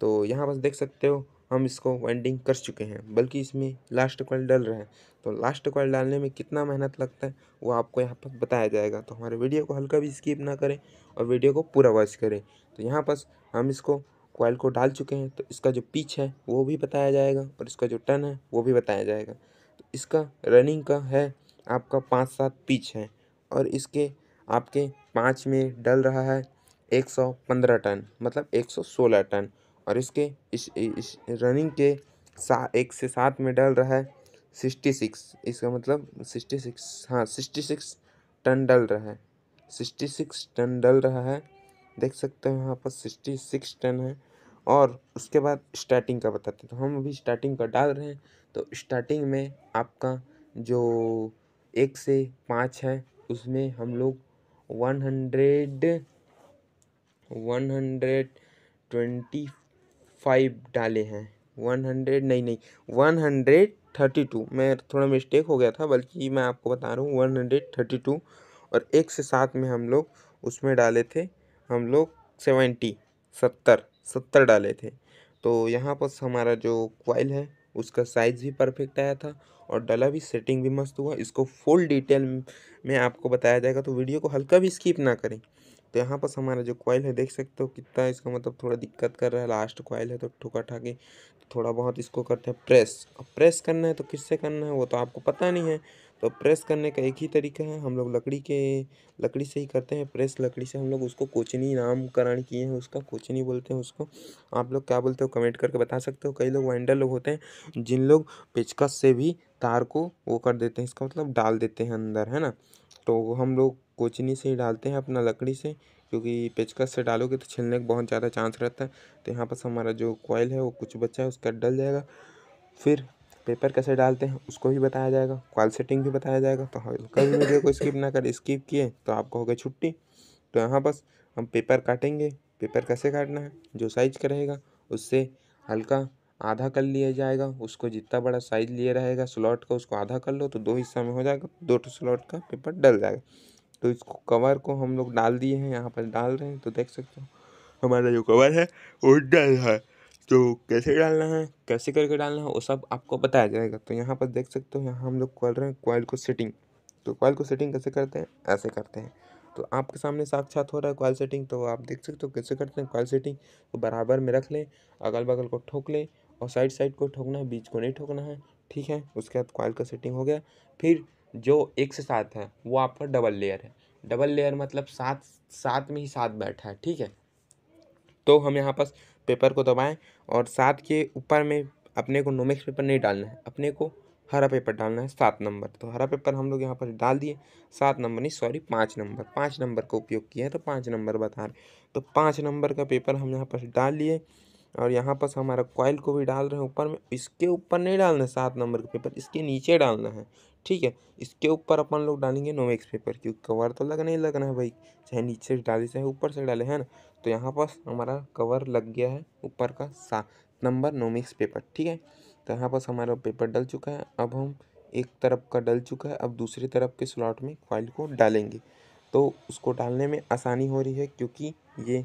तो यहाँ बस देख सकते हो हम इसको वाइंडिंग कर चुके हैं बल्कि इसमें लास्ट कॉल डल रहा है तो लास्ट कॉल डालने में कितना मेहनत लगता है वो आपको यहाँ पर बताया जाएगा तो हमारे वीडियो को हल्का भी स्किप ना करें और वीडियो को पूरा वॉच करें तो यहाँ पर हम इसको कॉयल को डाल चुके हैं तो इसका जो पिच है वो भी बताया जाएगा और इसका जो टर्न है वो भी बताया जाएगा तो इसका रनिंग का है आपका पाँच सात पिच है और इसके आपके पाँच में डल रहा है एक सौ पंद्रह टन मतलब एक सौ सोलह टन और इसके इस, इस रनिंग के सा एक से सात में डल रहा है सिक्सटी सिक्स इसका मतलब सिक्सटी सिक्स हाँ सिक्सटी सिक्स टन डल रहा है सिक्सटी सिक्स टन डल रहा है देख सकते हैं यहाँ पर सिक्सटी सिक्स टन है और उसके बाद स्टार्टिंग का बताते हैं तो हम अभी स्टार्टिंग का डाल रहे हैं तो स्टार्टिंग में आपका जो एक से पाँच है उसमें हम लोग one hundred one hundred twenty five डाले हैं वन हंड्रेड नहीं नहीं वन हंड्रेड थर्टी टू मैं थोड़ा मिस्टेक हो गया था बल्कि मैं आपको बता रहा हूँ वन हंड्रेड थर्टी टू और एक से सात में हम लोग उसमें डाले थे हम लोग सेवेंटी सत्तर सत्तर डाले थे तो यहाँ पर हमारा जो क्वाइल है उसका साइज़ भी परफेक्ट आया था और डला भी सेटिंग भी मस्त हुआ इसको फुल डिटेल में आपको बताया जाएगा तो वीडियो को हल्का भी स्किप ना करें तो यहाँ पर हमारा जो कॉइल है देख सकते हो कितना इसका मतलब थोड़ा दिक्कत कर रहा है लास्ट क्वाइल है तो ठोका ठाके तो थोड़ा बहुत इसको करते हैं प्रेस अब प्रेस करना है तो किससे करना है वो तो आपको पता नहीं है तो प्रेस करने का एक ही तरीका है हम लोग लकड़ी के लकड़ी से ही करते हैं प्रेस लकड़ी से हम लोग उसको कोचनी नामकरण किए हैं उसका कोचनी बोलते हैं उसको आप लोग क्या बोलते हो कमेंट करके बता सकते हो कई लोग वाइंडर लोग होते हैं जिन लोग पेचकस से भी तार को वो कर देते हैं इसका मतलब डाल देते हैं अंदर है ना तो हम लोग कोचनी से ही डालते हैं अपना लकड़ी से क्योंकि पेचकस से डालोगे तो छिलने का बहुत ज़्यादा चांस रहता है तो यहाँ पर हमारा जो कॉयल है वो कुछ बच्चा है उसका डल जाएगा फिर पेपर कैसे डालते हैं उसको भी बताया जाएगा कॉल सेटिंग भी बताया जाएगा तो हाँ, कभी वीडियो को स्किप ना कर स्किप किए तो आपको हो छुट्टी तो यहाँ बस हम पेपर काटेंगे पेपर कैसे काटना है जो साइज़ का रहेगा उससे हल्का आधा कर लिया जाएगा उसको जितना बड़ा साइज़ लिए रहेगा स्लॉट का उसको आधा कर लो तो दो हिस्सा में हो जाएगा दो टू स्लॉट का पेपर डल जाएगा तो इसको कवर को हम लोग डाल दिए हैं यहाँ पर डाल रहे हैं तो देख सकते हो हमारा जो कवर है वो डल है तो कैसे डालना है कैसे करके डालना है वो सब आपको बताया जाएगा तो यहाँ पर देख सकते हो यहाँ हम लोग कर रहे हैं कॉयल को सेटिंग तो कॉयल को सेटिंग कैसे करते हैं ऐसे करते हैं तो आपके सामने साक्षात हो रहा है कॉल सेटिंग तो आप देख सकते हो कैसे करते हैं कॉइल सेटिंग तो बराबर में रख लें अगल बगल को ठोक लें और साइड साइड को ठोकना है बीच को नहीं ठोकना है ठीक है उसके बाद कॉइल का सेटिंग हो गया फिर जो एक से सात है वो आपका डबल लेयर है डबल लेयर मतलब सात सात में ही सात बैठा है ठीक है तो हम यहाँ पास पेपर को दबाएं और सात के ऊपर में अपने को नोमिक्स पेपर नहीं डालना है अपने को हरा पेपर डालना है सात नंबर तो हरा पेपर हम लोग यहाँ पर डाल दिए सात नंबर नहीं सॉरी पाँच नंबर पाँच नंबर का उपयोग किया है तो पाँच नंबर बता रहे तो पाँच नंबर का पेपर हम यहाँ पर डाल लिए और यहाँ पर हमारा कॉयल को भी डाल रहे हैं ऊपर में इसके ऊपर नहीं डालना है सात नंबर का पेपर इसके नीचे डालना है ठीक है इसके ऊपर अपन लोग डालेंगे नोवेक्स पेपर क्योंकि कवर तो लगना ही लगना है भाई चाहे नीचे से डाले चाहे ऊपर से डाले है ना तो यहाँ पर हमारा कवर लग गया है ऊपर का सात नंबर नोमिक्स पेपर ठीक है तो यहाँ पर हमारा पेपर डल चुका है अब हम एक तरफ का डल चुका है अब दूसरी तरफ के स्लॉट में कॉइल को डालेंगे तो उसको डालने में आसानी हो रही है क्योंकि ये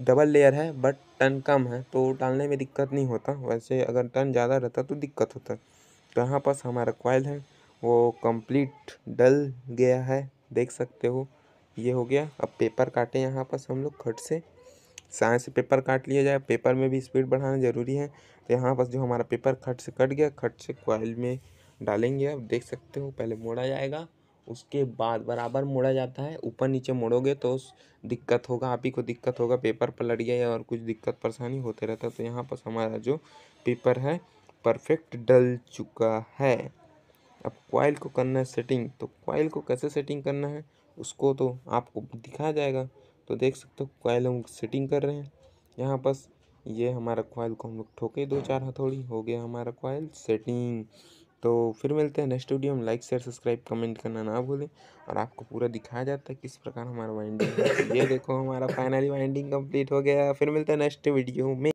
डबल लेयर है बट टन कम है तो डालने में दिक्कत नहीं होता वैसे अगर टन ज़्यादा रहता तो दिक्कत होता तो यहाँ पास हमारा कॉयल है वो कंप्लीट डल गया है देख सकते हो ये हो गया अब पेपर काटें यहाँ पास हम लोग खट से साए से पेपर काट लिया जाए पेपर में भी स्पीड बढ़ाना ज़रूरी है तो यहाँ पास जो हमारा पेपर खट से कट गया खट से कॉयल में डालेंगे अब देख सकते हो पहले मोड़ा जाएगा उसके बाद बराबर मोड़ा जाता है ऊपर नीचे मोड़ोगे तो दिक्कत होगा आप ही को दिक्कत होगा पेपर पलट गया या और कुछ दिक्कत परेशानी होते रहता है तो यहाँ पर हमारा जो पेपर है परफेक्ट डल चुका है अब क्वाइल को करना है सेटिंग तो क्वाइल को कैसे सेटिंग करना है उसको तो आपको दिखाया जाएगा तो देख सकते हो क्वाइल हम सेटिंग कर रहे हैं यहाँ पर ये हमारा क्वाइल को हम लोग ठोके दो चार हथौड़ी हो गया हमारा क्वाइल सेटिंग तो फिर मिलते हैं नेक्स्ट वीडियो में लाइक शेयर सब्सक्राइब कमेंट करना ना भूलें और आपको पूरा दिखाया जाता है किस प्रकार हमारा वाइंडिंग है ये देखो हमारा फाइनली वाइंडिंग कंप्लीट हो गया फिर मिलते हैं नेक्स्ट वीडियो में